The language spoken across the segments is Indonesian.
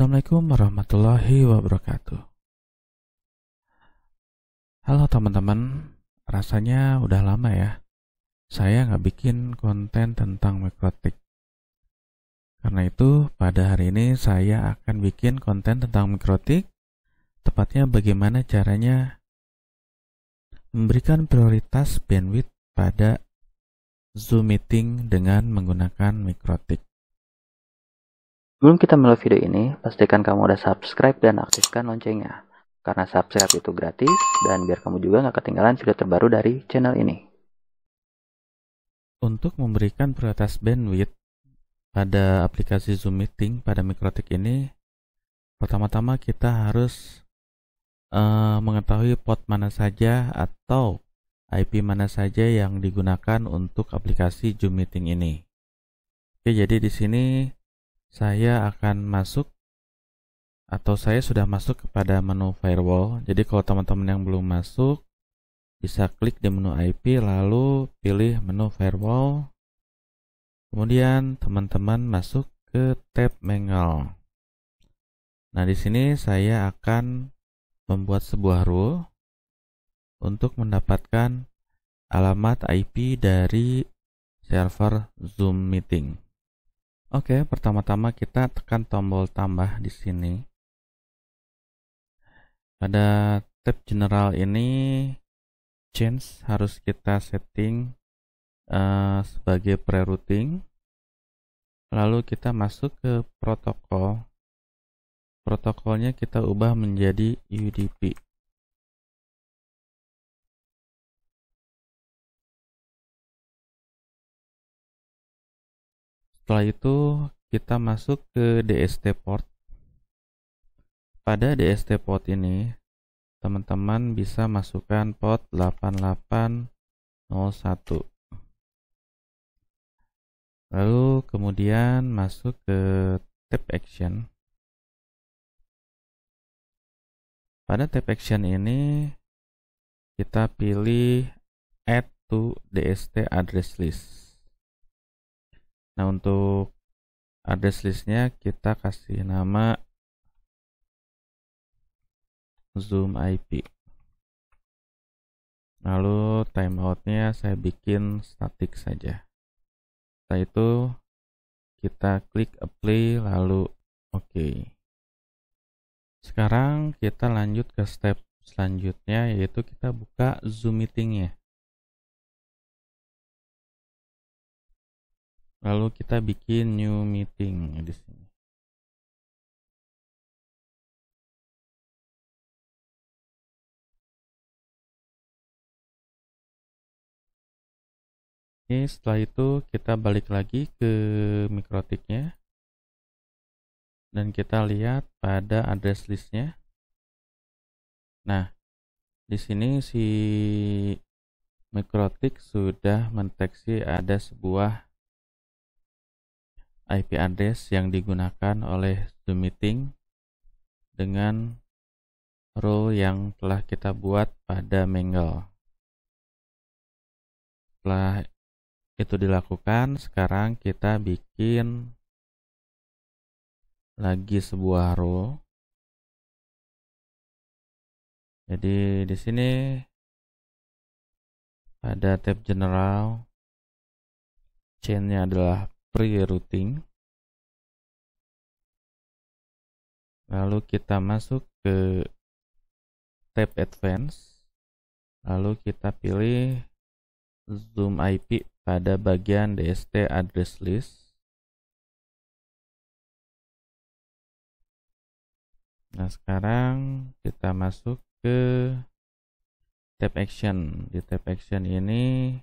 Assalamualaikum warahmatullahi wabarakatuh. Halo teman-teman, rasanya udah lama ya. Saya nggak bikin konten tentang mikrotik. Karena itu, pada hari ini saya akan bikin konten tentang mikrotik, tepatnya bagaimana caranya memberikan prioritas bandwidth pada Zoom meeting dengan menggunakan mikrotik. Sebelum kita mulai video ini, pastikan kamu udah subscribe dan aktifkan loncengnya. Karena subscribe itu gratis, dan biar kamu juga nggak ketinggalan video terbaru dari channel ini. Untuk memberikan prioritas bandwidth pada aplikasi Zoom Meeting pada Mikrotik ini, pertama-tama kita harus uh, mengetahui port mana saja atau IP mana saja yang digunakan untuk aplikasi Zoom Meeting ini. Oke, jadi di sini saya akan masuk atau saya sudah masuk kepada menu firewall. Jadi kalau teman-teman yang belum masuk bisa klik di menu IP lalu pilih menu firewall. Kemudian teman-teman masuk ke tab mangle. Nah, di sini saya akan membuat sebuah rule untuk mendapatkan alamat IP dari server Zoom meeting. Oke, pertama-tama kita tekan tombol tambah di sini. Pada tab general ini, change harus kita setting uh, sebagai pre-routing. Lalu kita masuk ke protokol. Protokolnya kita ubah menjadi UDP. Setelah itu kita masuk ke DST port. Pada DST port ini, teman-teman bisa masukkan port 8801. Lalu kemudian masuk ke tab action. Pada tab action ini kita pilih add to DST address list. Nah, untuk address listnya kita kasih nama Zoom IP. Lalu timeoutnya saya bikin static saja. Setelah itu kita klik apply lalu oke. Okay. Sekarang kita lanjut ke step selanjutnya yaitu kita buka Zoom meetingnya. lalu kita bikin new meeting di sini Oke, setelah itu kita balik lagi ke mikrotiknya dan kita lihat pada address listnya. Nah, di sini si mikrotik sudah mendeteksi ada sebuah IP address yang digunakan oleh Zoom meeting dengan rule yang telah kita buat pada Mangle. Setelah itu dilakukan, sekarang kita bikin lagi sebuah rule. Jadi di sini pada tab general chainnya adalah pre-routing. Lalu kita masuk ke tab advance. Lalu kita pilih zoom IP pada bagian DST address list. Nah, sekarang kita masuk ke tab action. Di tab action ini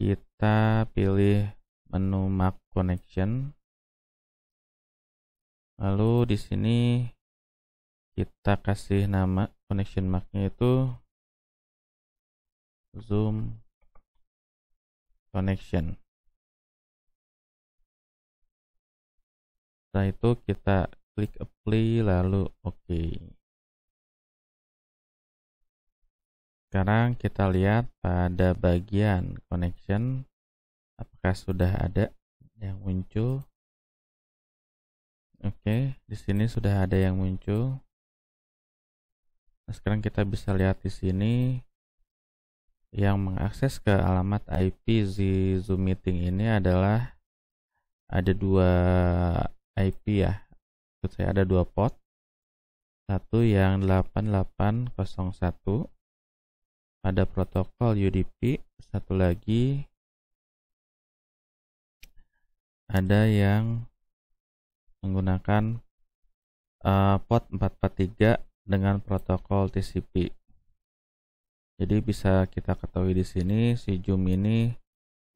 kita pilih menu Mac Connection. Lalu di sini kita kasih nama connection marknya itu zoom connection setelah itu kita klik apply lalu oke sekarang kita lihat pada bagian connection apakah sudah ada yang muncul oke okay, di sini sudah ada yang muncul nah, sekarang kita bisa lihat di sini yang mengakses ke alamat IP di Zoom meeting ini adalah ada dua IP ya maksud saya ada dua port satu yang 8801 pada protokol UDP satu lagi ada yang menggunakan uh, port 443 dengan protokol TCP. Jadi bisa kita ketahui di sini si Zoom ini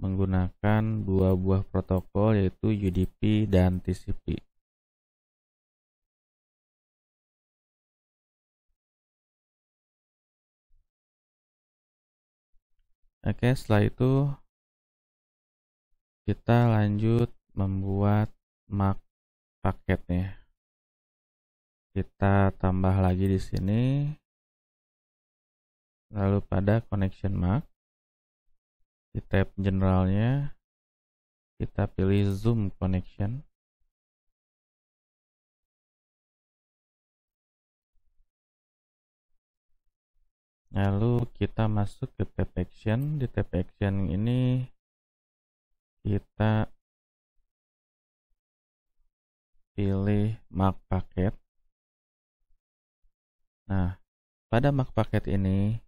menggunakan dua buah protokol yaitu UDP dan TCP. Oke, setelah itu kita lanjut membuat mark paketnya kita tambah lagi di sini lalu pada connection mark di tab generalnya kita pilih zoom connection lalu kita masuk ke tab action di tab action ini kita pilih mark paket. Nah, pada mark paket ini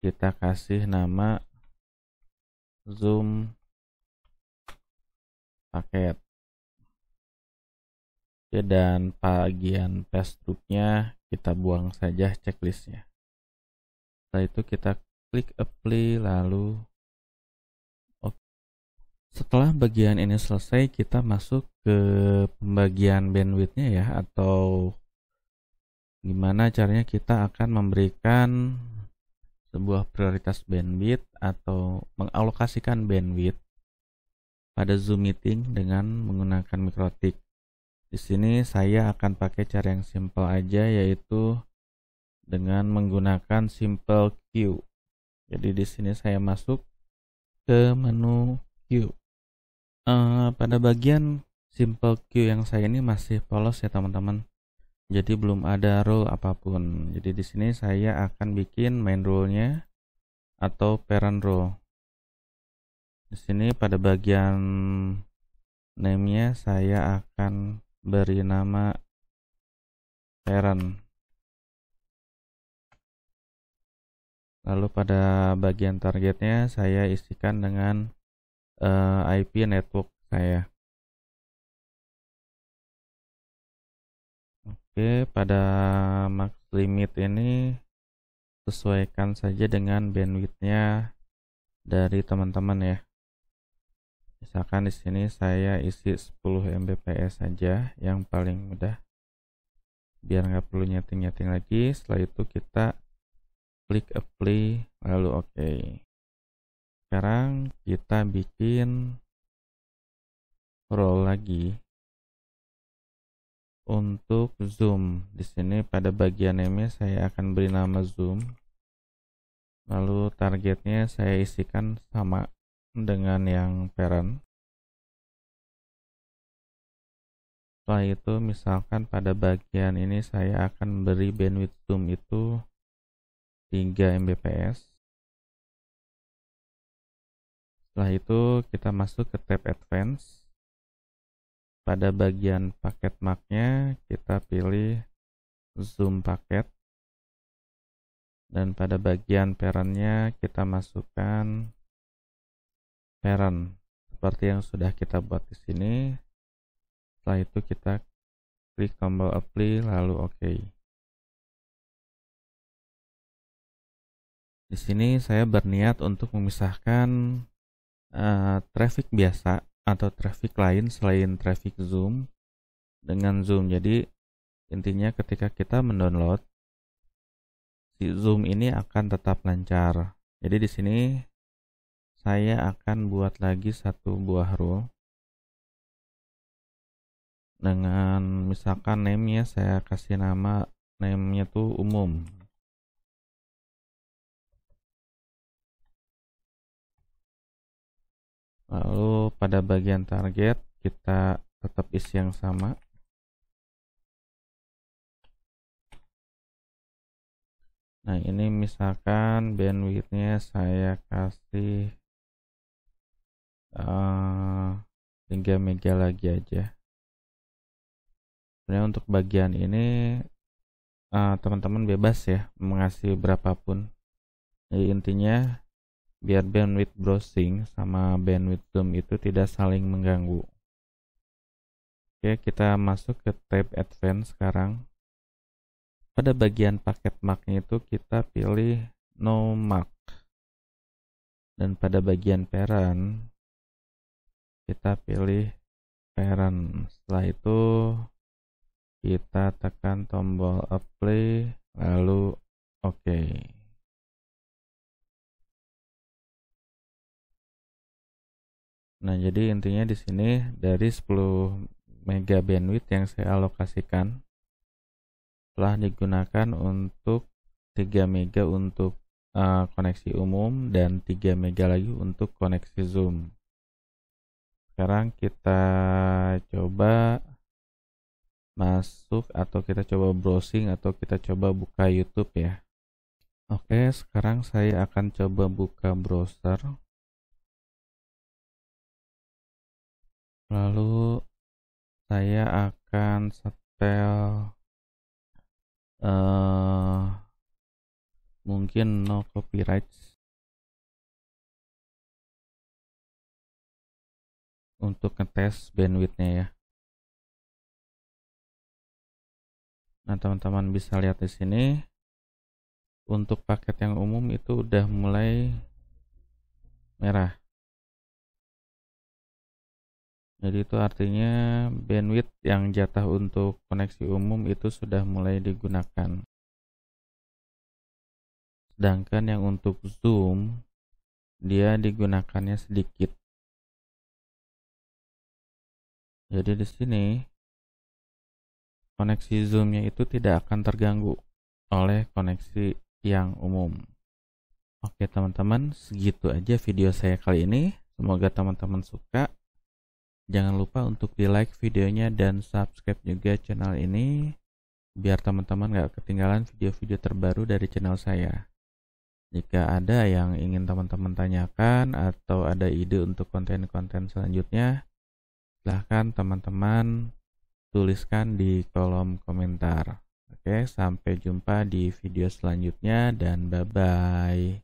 kita kasih nama zoom paket. Oke, dan bagian paste nya kita buang saja checklistnya. Setelah itu kita klik apply lalu setelah bagian ini selesai kita masuk ke pembagian bandwidthnya ya atau gimana caranya kita akan memberikan sebuah prioritas bandwidth atau mengalokasikan bandwidth pada Zoom meeting dengan menggunakan mikrotik. Di sini saya akan pakai cara yang simple aja yaitu dengan menggunakan simple queue. Jadi di sini saya masuk ke menu queue. Uh, pada bagian simple queue yang saya ini masih polos ya teman-teman jadi belum ada rule apapun jadi di sini saya akan bikin main rule nya atau parent rule di sini pada bagian name nya saya akan beri nama parent lalu pada bagian targetnya saya isikan dengan uh, eh, IP network saya Oke, pada max limit ini sesuaikan saja dengan bandwidthnya dari teman-teman ya. Misalkan di sini saya isi 10 Mbps saja yang paling mudah. Biar nggak perlu nyeting-nyeting lagi. Setelah itu kita klik apply lalu oke. Okay. Sekarang kita bikin roll lagi untuk zoom di sini pada bagian ini saya akan beri nama zoom lalu targetnya saya isikan sama dengan yang parent setelah itu misalkan pada bagian ini saya akan beri bandwidth zoom itu 3 Mbps setelah itu kita masuk ke tab advance pada bagian paket marknya kita pilih zoom paket dan pada bagian parentnya kita masukkan parent seperti yang sudah kita buat di sini setelah itu kita klik tombol apply lalu OK. di sini saya berniat untuk memisahkan uh, traffic biasa atau traffic lain selain traffic Zoom dengan Zoom. Jadi intinya ketika kita mendownload si Zoom ini akan tetap lancar. Jadi di sini saya akan buat lagi satu buah rule dengan misalkan name-nya saya kasih nama name-nya tuh umum lalu pada bagian target kita tetap isi yang sama nah ini misalkan bandwidthnya saya kasih uh, eh, 3 mega lagi aja sebenarnya untuk bagian ini eh, teman-teman uh, bebas ya mengasih berapapun jadi intinya biar bandwidth browsing sama bandwidth zoom itu tidak saling mengganggu. Oke, kita masuk ke tab advance sekarang. Pada bagian paket marknya itu kita pilih no mark. Dan pada bagian parent kita pilih parent. Setelah itu kita tekan tombol apply lalu oke. Okay. Nah, jadi intinya di sini dari 10 mega bandwidth yang saya alokasikan telah digunakan untuk 3 mega untuk uh, koneksi umum dan 3 mega lagi untuk koneksi Zoom. Sekarang kita coba masuk atau kita coba browsing atau kita coba buka YouTube ya. Oke, sekarang saya akan coba buka browser. lalu saya akan setel uh, mungkin no copyrights untuk ngetes bandwidthnya ya nah teman-teman bisa lihat di sini untuk paket yang umum itu udah mulai merah jadi itu artinya bandwidth yang jatah untuk koneksi umum itu sudah mulai digunakan sedangkan yang untuk zoom dia digunakannya sedikit jadi di sini koneksi zoomnya itu tidak akan terganggu oleh koneksi yang umum oke teman-teman segitu aja video saya kali ini semoga teman-teman suka Jangan lupa untuk di like videonya dan subscribe juga channel ini biar teman-teman gak ketinggalan video-video terbaru dari channel saya. Jika ada yang ingin teman-teman tanyakan atau ada ide untuk konten-konten selanjutnya, silahkan teman-teman tuliskan di kolom komentar. Oke, sampai jumpa di video selanjutnya dan bye-bye.